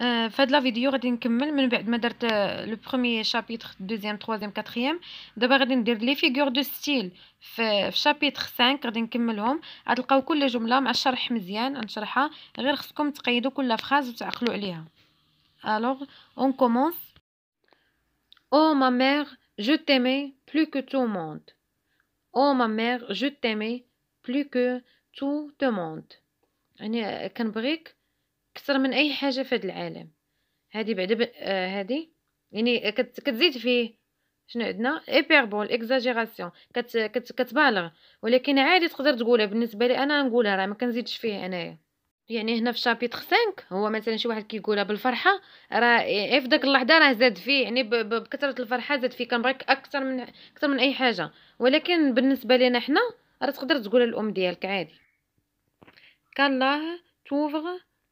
في هاد لا فيديو غادي نكمل من بعد ما درت لو بروميير شابيتغ دوزيام تروازيام كاتريام دابا غادي ندير لي فيغور دو ستيل في في شابيتر 5 غادي نكملهم غتلقاو كل جمله مع الشرح مزيان غنشرحها غير خصكم تقيدوا كل فراز وتعقلوا عليها الوغ اون كومونس او ما مير جو تيمي بلو كو تو le او ما مير جو تيمي بلو كو تو تو monde يعني كنبغيك اكثر من اي حاجه في هذا العالم هذه بعد هذه يعني كت كتزيد فيه شنو عندنا ايبربول اكزاجيراسيون كت كت كتبالغ ولكن عادي تقدر تقولها بالنسبه لي انا نقولها راه ما كنزيدش فيه انايا يعني هنا في شابيت 5 هو مثلا شي واحد كيقولها بالفرحه راه في داك اللحظه راه زاد فيه يعني بكثره الفرحه زاد فيه كنبغيك اكثر من اكثر من اي حاجه ولكن بالنسبه لينا حنا راه تقدر تقولها الام ديالك عادي كان الله توفغ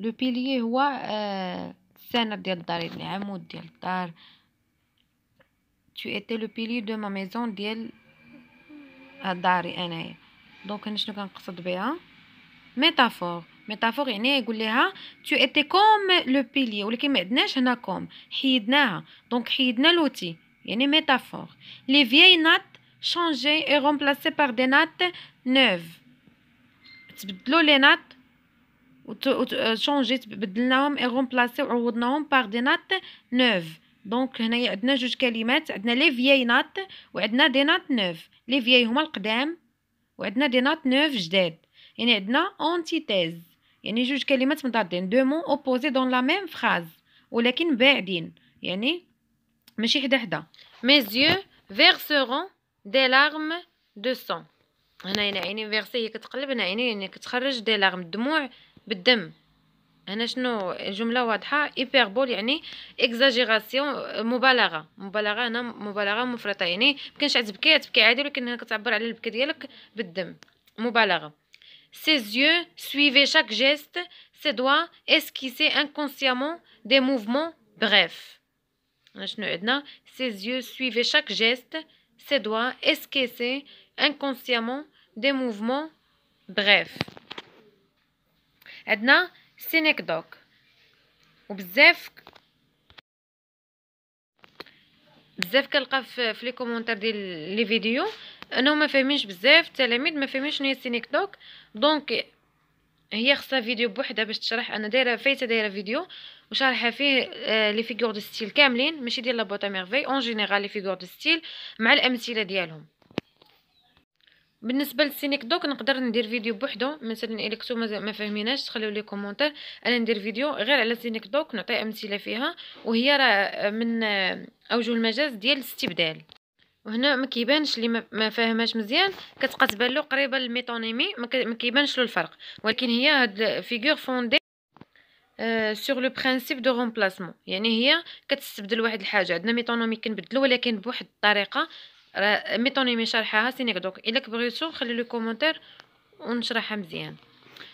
لو بيلي هو السند ديال الدار العمود ديال الدار tu étais le pilier de ma maison ديال داري انايا دونك انا شنو كنقصد بها ميتافور ميتافور يعني يقول لها تو ايتي كوم لو بيلي ولكن ما عندناش هنا كوم حيدناها دونك حيدنا لوتي يعني ميتافور لي فيي نات شانجي اي رومبلاسي بار دي نات نوف تبدلوا لي نات وتشونجي بدلناهم اي غومبلاسي وعوضناهم باغ دي نات نوف دونك هنايا عندنا جوج كلمات عندنا لي فيي نات وعندنا دي نات نوف لي فيي هما القدام وعندنا دي نات نوف جداد يعني عندنا اونتيتيز يعني جوج كلمات مضادين دو مون اوبوزي دون لا ميم فراز ولكن بعدين يعني ماشي حدا حدا mes yeux verseront des larmes de sang هنا يعني عيني فيرسي هي كتقلب هنا عيني يعني كتخرج دي لارم دموع بالدم هنا شنو جمله واضحه ايبربول يعني اكزاجيراسيون مبالغه مبالغه هنا مبالغه مفرطه يعني مكانش عاد تبكي تبكي عادي ولكن هنا كتعبر على البكا ديالك بالدم مبالغه ses yeux suivaient chaque geste ses doigts esquissaient inconsciemment des mouvements brefs شنو عندنا ses yeux suivaient chaque geste ses doigts esquissaient inconsciemment des mouvements brefs عندنا سينيك دوك وبزاف بزاف كنلقى في لي كومونتير ديال لي فيديو انهم ما فاهمينش بزاف التلاميذ ما فاهمينش شنو هي سينيك دوك دونك هي خصها فيديو بوحدها باش تشرح انا دايره فايته دايره فيديو وشارحه فيه لي فيغور دو ستيل كاملين ماشي ديال لا بوطا ميرفي اون جينيرال لي فيغور دو ستيل مع الامثله ديالهم بالنسبه للسينيك دوك نقدر ندير فيديو بوحدو مثلا الكتو ما فهميناش تخليو لي كومونتير انا ندير فيديو غير على سينيك دوك نعطي امثله فيها وهي راه من اوجه المجاز ديال الاستبدال وهنا ما كيبانش اللي ما فاهمهاش مزيان كتبقى تبان له قريبه للميتونيمي ما كيبانش له الفرق ولكن هي هاد فيغور فوندي سوغ لو برينسيپ دو رومبلاسمون يعني هي كتستبدل واحد الحاجه عندنا ميتونومي كنبدلو ولكن بواحد الطريقه راه ميطوني مي شارحاها سينيك دوك الا كبغيتو خلي لي كومونتير ونشرحها مزيان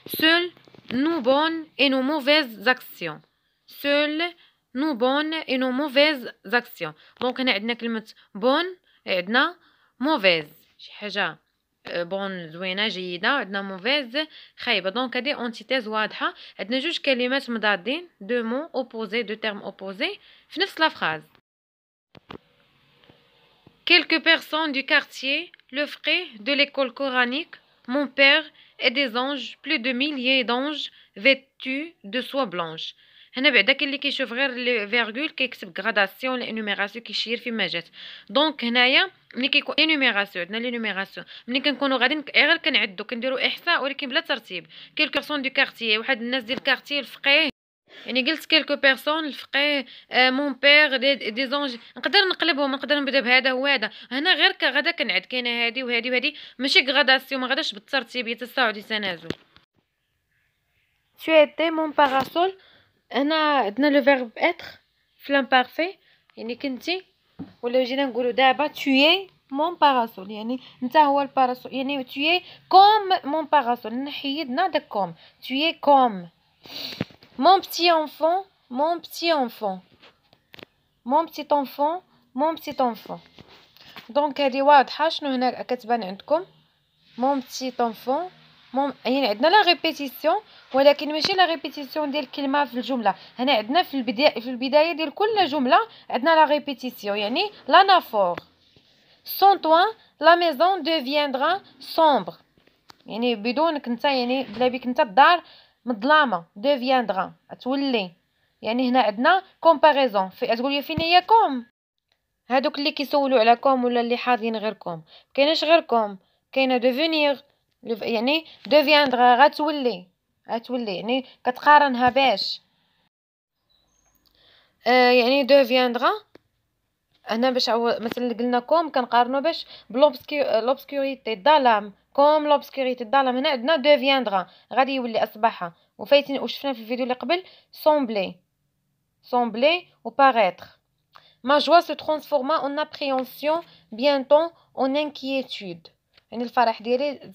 سول نو بون اي نو موفيز زاكسيون سول نو بون اي نو موفيز زاكسيون دونك هنا عندنا كلمه بون عندنا موفيز شي حاجه بون آه، زوينه جيده عندنا موفيز خايبه دونك هادي اونتيتيز واضحه عندنا جوج كلمات مضادين دو مو اوبوزي دو تيرم اوبوزي في نفس لا فراز Quelques personnes du quartier, le frère de l'école coranique, mon père et des anges, plus de milliers d'anges vêtus de soie blanche. Ici, après celui qui que virgule qui écrit gradation l'énumération qui signifie ce qui est. Donc ici, qui est l'énumération, on a l'énumération. Quand on est er en train de compter, on fait un décompte mais sans ordre. Quelques personnes du quartier, un des gens du quartier, le يعني قلت كلكو بيرسون الفقيه آه، مون بير دي, دي زونج نقدر نقلبهم نقدر نبدا بهذا وهذا هنا غير كغدا كنعد كاينه هذه وهذه وهذه ماشي غداسيو ما غداش بالترتيب يتساعد يتنازل شويه étais مون باراسول هنا عندنا لو فيرب اتر في لامبارفي يعني كنتي ولا جينا نقولوا دابا توي مون باراسول يعني انت هو الباراسول يعني توي كوم مون باراسول نحيدنا داك كوم توي كوم Mon petit enfant, mon petit enfant. Mon petit enfant, mon petit enfant. دونك هادي واضحه شنو هنا كتبان عندكم مون بتي طونفون مون يعني عندنا لا ريبيتيسيون ولكن ماشي لا ريبيتيسيون ديال الكلمه في الجمله هنا عندنا في البدايه في البدايه ديال كل جمله عندنا لا ريبيتيسيون يعني لا نافور سون توا لا ميزون دوفياندرا سومبر يعني بدونك انت يعني بلا بيك انت الدار مظلامه ديفياندغا تولي يعني هنا عندنا كومباريزون في تقول لي فين هي كوم هادوك اللي كيسولوا على كوم ولا اللي حاضين غير كوم كاينش غير كوم كاينه دوفونيغ يعني دوفياندغا غتولي غتولي يعني كتقارنها باش آه، يعني يعني دوفياندغا هنا باش مثلا قلنا كوم كنقارنو باش بلوبسكي لوبسكوريتي ظلام كوم لوبسكوريتي الظلام هنا عندنا دوفيندرا غادي يولي اصبح وفايتين وشفنا في الفيديو اللي قبل سومبلي سومبلي وباريتر ما جوا سو ترانسفورما اون ابريونسيون بيانتو اون انكيتود يعني الفرح ديالي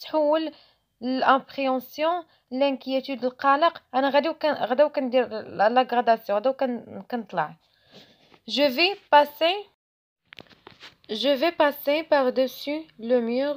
تحول لابريونسيون لانكيتود القلق انا غادي وكن غدا وكندير لا غراداسيون غدا كنطلع جو في باسي je vais passer par-dessus le mur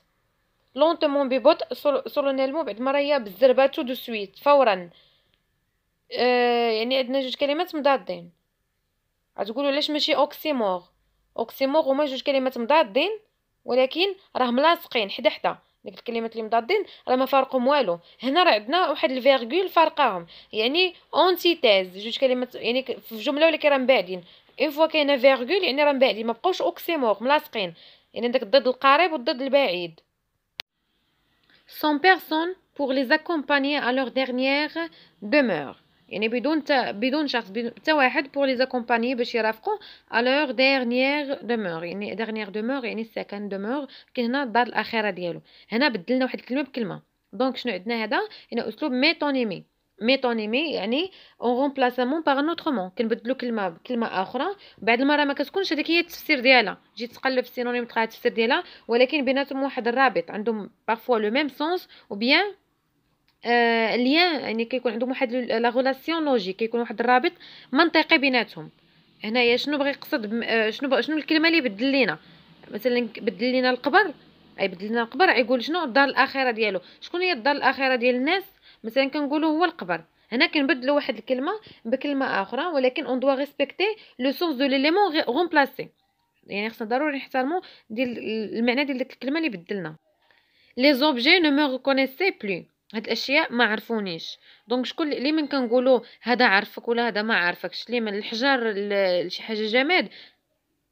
لونتومون ببطء سولونيلمون بعد ما راهي بالزربه تو دو سويت فورا آه، يعني عندنا جوج كلمات مضادين غتقولوا علاش ماشي اوكسيمور اوكسيمور هما جوج كلمات مضادين ولكن راه ملاصقين حدا حدا ديك الكلمات اللي مضادين راه ما فارقهم والو هنا راه عندنا واحد الفيرغول فارقاهم يعني اونتيتيز جوج كلمات يعني في جمله ولكن راه مبعدين اون فوا كاينه فيرغول يعني راه مبعدين ما بقاوش اوكسيمور ملاصقين يعني داك الضد القريب والضد البعيد sans personne pour les accompagner à leur dernière demeure يعني بدون تا بدون شخص بدون تا واحد pour les accompagner باش يرافقوا leur dernière demeure. يعني dernière demeure يعني second demeure كي هنا الدار الاخيره ديالو هنا بدلنا واحد الكلمه بكلمه دونك شنو عندنا هذا هنا يعني اسلوب ميتونيمي ميتونيمي يعني اون رومبلاسمون باغ نوتخمون كنبدلو كلمه بكلمه اخرى بعد المره ما كتكونش هذيك هي التفسير ديالها تجي تقلب سينونيم تلقى التفسير ديالها ولكن بيناتهم واحد الرابط عندهم باغفوا لو ميم سونس او بيان آه ليان يعني كيكون عندهم واحد لا غولاسيون لوجيك كيكون واحد الرابط منطقي بيناتهم هنايا شنو بغى يقصد آه، شنو شنو الكلمه اللي بدل لينا مثلا بدل لينا القبر اي بدل لينا القبر يقول شنو الدار الاخره ديالو شكون هي الدار الاخره ديال الناس مثلا كنقولوا هو القبر هنا كنبدلوا واحد الكلمه بكلمه اخرى ولكن اون دوا ريسبكتي لو سونس دو ليليمون غومبلاسي يعني خصنا ضروري نحترموا ديال المعنى ديال ديك الكلمه اللي بدلنا لي زوبجي نو مي ريكونيسي بلو هاد الاشياء ما عرفونيش دونك شكون اللي من كنقولوا هذا عرفك ولا هذا ما عرفكش اللي من الحجر لشي حاجه جماد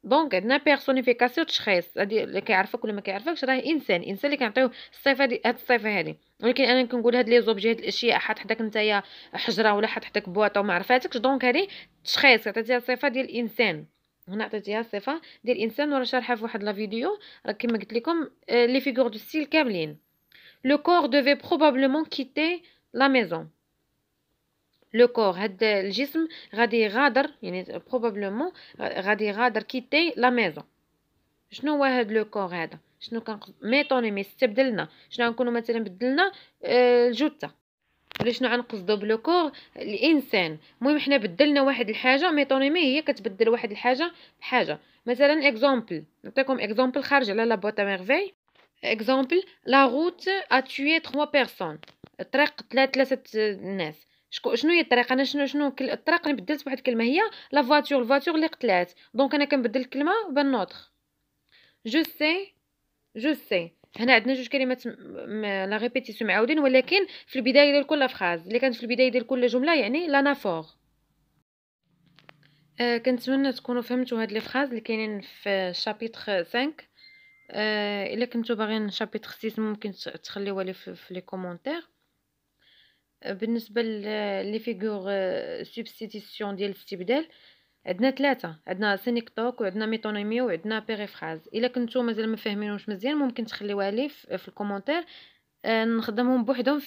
دونك عندنا بيرسونيفيكاسيون تشخيص هادي اللي كيعرفك ولا ما كيعرفكش راه انسان انسان اللي كنعطيو الصفه هذه هاد الصفه هذه ولكن انا كنقول هاد لي زوبجي هاد الاشياء حط حداك نتايا حجره ولا حط حداك بواطه وما عرفاتكش دونك هادي تشخيص عطيتيها الصفه ديال الانسان هنا عطيتيها الصفه ديال الانسان وراه شارحه في واحد لا فيديو راه كما قلت لكم لي فيغور دو ستيل كاملين لو كور دوفي بروبابلمون كيتي لا ميزون لو كور هاد الجسم غادي يغادر يعني بروبابلومون غادي يغادر كيتي لا ميزون شنو هو هاد لو كور هذا شنو كنقصد ميتونيمي استبدلنا شنو غنكونوا مثلا بدلنا آه، الجثه ولا شنو غنقصدو بلو كور الانسان المهم حنا بدلنا واحد الحاجه ميتونيمي هي كتبدل واحد الحاجه بحاجه مثلا اكزومبل نعطيكم اكزومبل خارج على لا بوتا ميرفي اكزومبل لا روت ا تويي 3 بيرسون الطريق قتلات ثلاثه الناس شكو شنو هي الطريقه انا شنو شنو الطريقه اللي بدلت واحد الكلمه هي لا فواتور الفواتور اللي قتلات دونك انا كنبدل الكلمه بالنوتر جو سي جو سي هنا عندنا جوج كلمات لا ريبيتيسيون معاودين ولكن في البدايه ديال كل فراز اللي كانت في البدايه ديال كل جمله يعني لا نافور آه كنتمنى تكونوا فهمتوا هاد لي فراز اللي كاينين في شابيتر 5 آه الا كنتو باغيين شابيتر 6 ممكن تخليوها لي في لي كومونتير بالنسبه لي فيغور آه، سوبستيتيسيون ديال الاستبدال عندنا ثلاثه عندنا سينيكتوك وعندنا ميتونيمي وعندنا بيريفراز الا كنتو مازال ما فاهمينوش مزيان ممكن تخليوها لي في الكومونتير آه، نخدمهم بوحدهم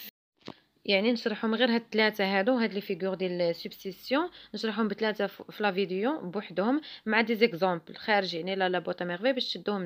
يعني نشرحهم غير هاد الثلاثه هادو هاد لي فيغور ديال سوبستيسيون نشرحهم بثلاثه في لا فيديو بوحدهم مع دي زيكزامبل خارج يعني لا لا بوطا ميرفي باش تشدوهم